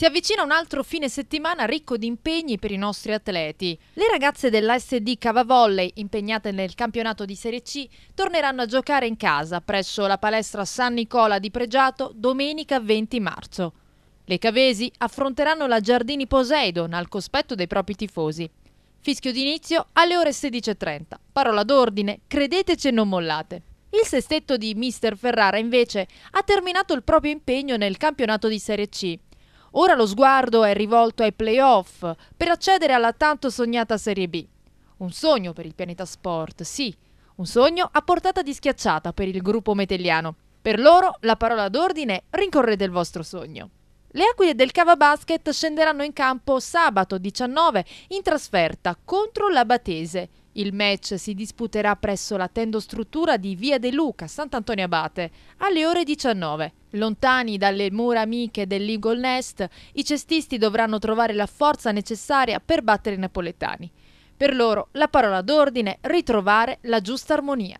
Si avvicina un altro fine settimana ricco di impegni per i nostri atleti. Le ragazze dell'ASD Cava Volley, impegnate nel campionato di Serie C, torneranno a giocare in casa presso la palestra San Nicola di Pregiato domenica 20 marzo. Le cavesi affronteranno la Giardini Poseidon al cospetto dei propri tifosi. Fischio d'inizio alle ore 16.30. Parola d'ordine, credeteci e non mollate. Il sestetto di Mister Ferrara invece ha terminato il proprio impegno nel campionato di Serie C Ora lo sguardo è rivolto ai playoff per accedere alla tanto sognata Serie B. Un sogno per il pianeta sport, sì, un sogno a portata di schiacciata per il gruppo metelliano. Per loro la parola d'ordine è rincorrete il vostro sogno. Le Aquile del Cava Basket scenderanno in campo sabato 19 in trasferta contro la Batese il match si disputerà presso la tendostruttura di Via De Luca, Sant'Antonio Abate, alle ore 19. Lontani dalle mura amiche dell'Eagle Nest, i cestisti dovranno trovare la forza necessaria per battere i napoletani. Per loro la parola d'ordine è ritrovare la giusta armonia.